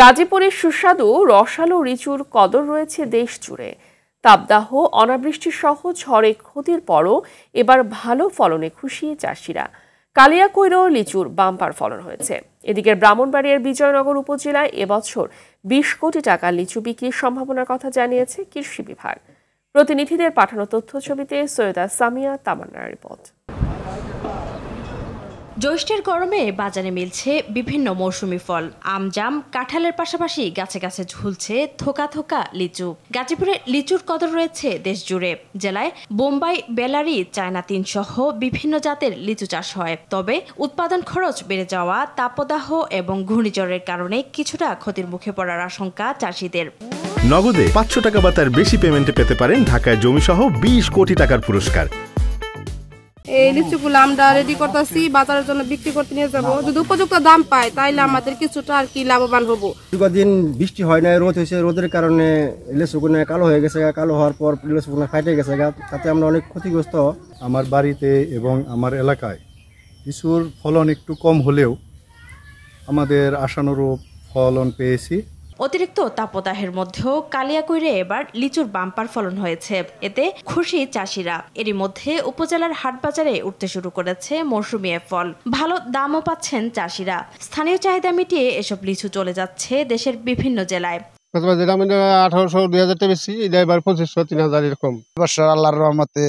গাজীপুরের সুস্বাদু রসালো রিচুর কদর রয়েছে দেশ জুড়ে তাপদাহ অনাবৃষ্টি সহ ঝড়ে ক্ষতির পরও এবার ভালো ফলনে খুশি চাষিরা কালিয়াকৈরও লিচুর বাম্পার ফলন হয়েছে এদিকে ব্রাহ্মণবাড়িয়ার বিজয়নগর উপজেলায় এবছর বিশ কোটি টাকা লিচু বিক্রির সম্ভাবনার কথা জানিয়েছে কৃষি বিভাগ প্রতিনিধিদের পাঠানো তথ্য ছবিতে সৈয়দা সামিয়া তামান্নার রিপোর্ট জ্যৈষ্ঠের গরমে বাজারে মিলছে বিভিন্ন মৌসুমি ফল আম জাম কাঁঠালের পাশাপাশি গাছে গাছে ঝুলছে থোকা থোকা লিচু গাজীপুরে লিচুর কদর রয়েছে দেশ জুড়ে জেলায় বোম্বাই বেলারি চায়না তিন সহ বিভিন্ন জাতের লিচু চাষ হয় তবে উৎপাদন খরচ বেড়ে যাওয়া তাপদাহ এবং ঘূর্ণিঝড়ের কারণে কিছুটা ক্ষতির মুখে পড়ার আশঙ্কা চাষিদের নগদে পাঁচশো টাকা বা তার বেশি পেমেন্টে পেতে পারেন ঢাকায় জমিসহ বিশ কোটি টাকার পুরস্কার এই লিচুগুলো আমরা রেডি করতেছি বাজারের জন্য বিক্রি করতে নিয়ে যাব যদি উপযুক্ত দাম পাই তাহলে আমাদের কিছুটা আর কি লাভবান হবো দীর্ঘদিন বৃষ্টি হয় না রোদ হয়েছে রোদের কারণে লিচুগুলো কালো হয়ে গেছে কালো হওয়ার পর লিচুগুলো ফাইটে গেছে তাতে আমরা অনেক ক্ষতিগ্রস্ত আমার বাড়িতে এবং আমার এলাকায় লিচুর ফলন একটু কম হলেও আমাদের আশানুরূপ ফলন পেয়েছি অতিরিক্ত তাপদাহের মধ্যেও কালিয়াকুইরে এবার লিচুর বাম্পার ফলন হয়েছে এতে খুশি চাষিরা এরই মধ্যে উপজেলার হাটবাজারে উঠতে শুরু করেছে মৌসুমি এ ফল ভালো দামও পাচ্ছেন চাষিরা স্থানীয় চাহিদা মিটিয়ে এসব লিচু চলে যাচ্ছে দেশের বিভিন্ন জেলায় প্রথমে আঠারোশো দুই বেশি এবার পঁচিশশো তিন হাজার এরকম রহমতে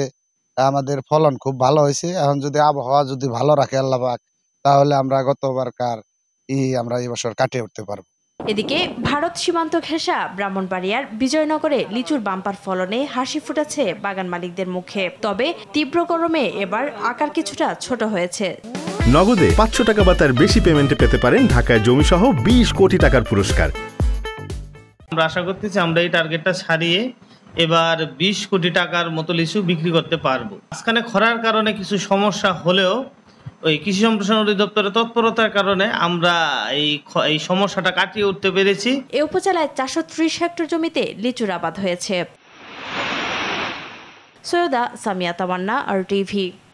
আমাদের ফলন খুব ভালো হয়েছে এখন যদি আবহাওয়া যদি ভালো রাখে আল্লাহ তাহলে আমরা গতবারকার ই আমরা এবছর কাটিয়ে উঠতে পারবো এদিকে ভারত সীমান্ত ঘেঁষা ব্রাহ্মণবাড়িয়ার বিজয়নগরে লিচুর বাম্পার ফলনে হাসি ফুটেছে বাগান মালিকদের মুখে তবে তীব্র গরমে এবার আকার কিছুটা ছোট হয়েছে নগদে পাঁচশো টাকা বা তার বেশি পেমেন্টে পেতে পারেন ঢাকায় জমিসহ বিশ কোটি টাকার পুরস্কার আমরা আশা করতেছি আমরা এই টার্গেটটা ছাড়িয়ে এবার বিশ কোটি টাকার মতো লিচু বিক্রি করতে পারবো মাঝখানে খরার কারণে কিছু সমস্যা হলেও ওই কৃষি সম্প্রসারণ অধিদপ্তরের তৎপরতার কারণে আমরা এই এই সমস্যাটা কাটিয়ে উঠতে পেরেছি এ উপজেলায় চারশো ত্রিশ হেক্টর জমিতে লিচুর আবাদ হয়েছে সৈয়দা সামিয়া তামান্না আর টিভি